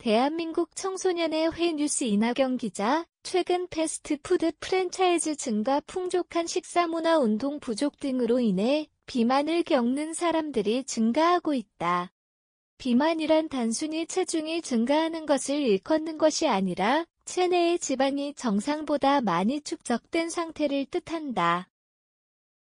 대한민국 청소년의 회뉴스 이나경 기자, 최근 패스트푸드 프랜차이즈 증가 풍족한 식사문화 운동 부족 등으로 인해 비만을 겪는 사람들이 증가하고 있다. 비만이란 단순히 체중이 증가하는 것을 일컫는 것이 아니라 체내의 지방이 정상보다 많이 축적된 상태를 뜻한다.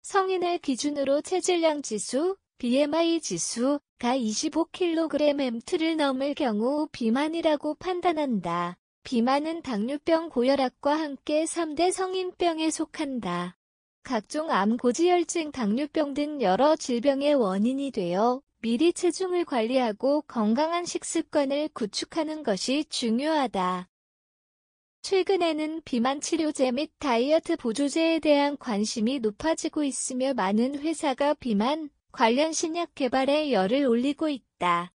성인을 기준으로 체질량 지수, BMI 지수가 25kgm를 2 넘을 경우 비만이라고 판단한다. 비만은 당뇨병 고혈압과 함께 3대 성인병에 속한다. 각종 암, 고지혈증, 당뇨병 등 여러 질병의 원인이 되어 미리 체중을 관리하고 건강한 식습관을 구축하는 것이 중요하다. 최근에는 비만 치료제 및 다이어트 보조제에 대한 관심이 높아지고 있으며 많은 회사가 비만, 관련 신약 개발에 열을 올리고 있다.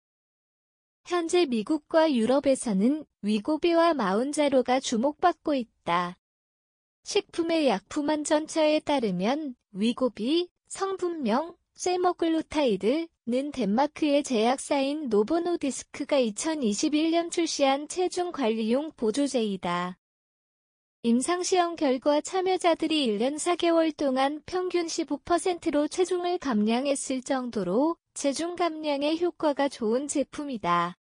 현재 미국과 유럽에서는 위고비와 마운자로가 주목받고 있다. 식품의 약품 안전처에 따르면 위고비, 성분명, 세머글루타이드는 덴마크의 제약사인 노보노디스크가 2021년 출시한 체중 관리용 보조제이다. 임상시험 결과 참여자들이 1년 4개월 동안 평균 15%로 체중을 감량했을 정도로 체중 감량에 효과가 좋은 제품이다.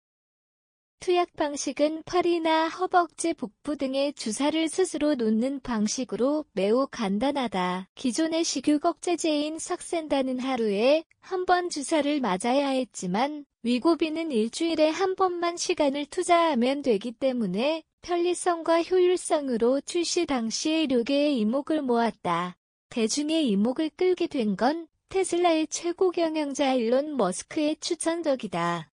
투약 방식은 팔이나 허벅지, 복부 등의 주사를 스스로 놓는 방식으로 매우 간단하다. 기존의 식욕 억제제인 삭센다는 하루에 한 번 주사를 맞아야 했지만 위고비는 일주일에 한 번만 시간을 투자하면 되기 때문에 편리성과 효율성으로 출시 당시 의 료계에 이목을 모았다. 대중의 이목을 끌게 된 건 테슬라의 최고 경영자 일론 머스크의 추천적이다.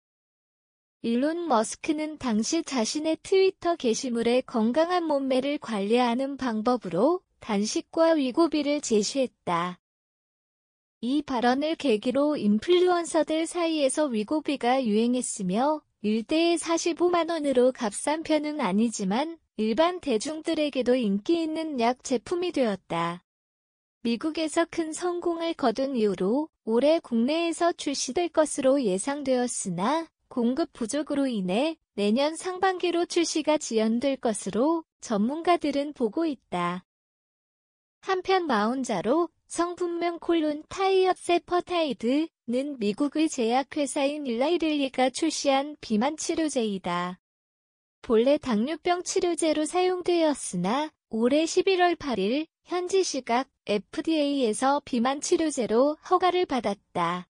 일론 머스크는 당시 자신의 트위터 게시물에 건강한 몸매를 관리하는 방법으로 단식과 위고비를 제시했다. 이 발언을 계기로 인플루언서들 사이에서 위고비가 유행했으며 일대에 45만원으로 값싼 편은 아니지만 일반 대중들에게도 인기 있는 약 제품이 되었다. 미국에서 큰 성공을 거둔 이후로 올해 국내에서 출시될 것으로 예상되었으나 공급 부족으로 인해 내년 상반기로 출시가 지연될 것으로 전문가들은 보고 있다. 한편 마운자로 성분명 콜론 타이어 세퍼타이드는 미국의 제약회사인 일라이릴리가 출시한 비만 치료제이다. 본래 당뇨병 치료제로 사용되었으나 올해 11월 8일 현지 시각 FDA에서 비만 치료제로 허가를 받았다.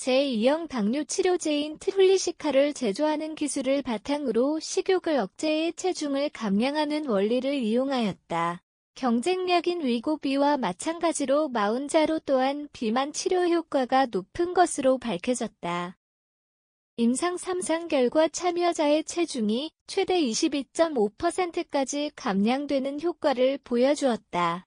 제2형 당뇨 치료제인 트룰리시카를 제조하는 기술을 바탕으로 식욕을 억제해 체중을 감량하는 원리를 이용하였다. 경쟁력인 위고비와 마찬가지로 마운자로 또한 비만 치료 효과가 높은 것으로 밝혀졌다. 임상 3상 결과 참여자의 체중이 최대 22.5%까지 감량되는 효과를 보여주었다.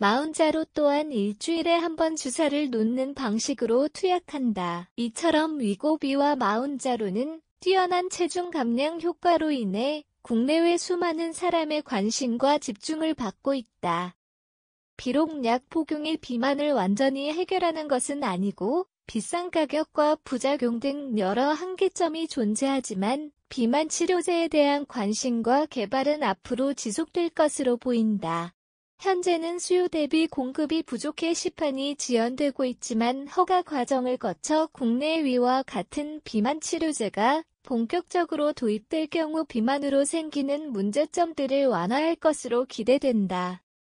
마운자로 또한 일주일에 한 번 주사를 놓는 방식으로 투약한다. 이처럼 위고비와 마운자로는 뛰어난 체중 감량 효과로 인해 국내외 수많은 사람의 관심과 집중을 받고 있다. 비록 약 복용이 비만을 완전히 해결하는 것은 아니고 비싼 가격과 부작용 등 여러 한계점이 존재하지만 비만 치료제에 대한 관심과 개발은 앞으로 지속될 것으로 보인다. 현재는 수요 대비 공급이 부족해 시판이 지연되고 있지만 허가 과정을 거쳐 국내 위와 같은 비만 치료제가 본격적으로 도입될 경우 비만으로 생기는 문제점들을 완화할 것으로 기대된다.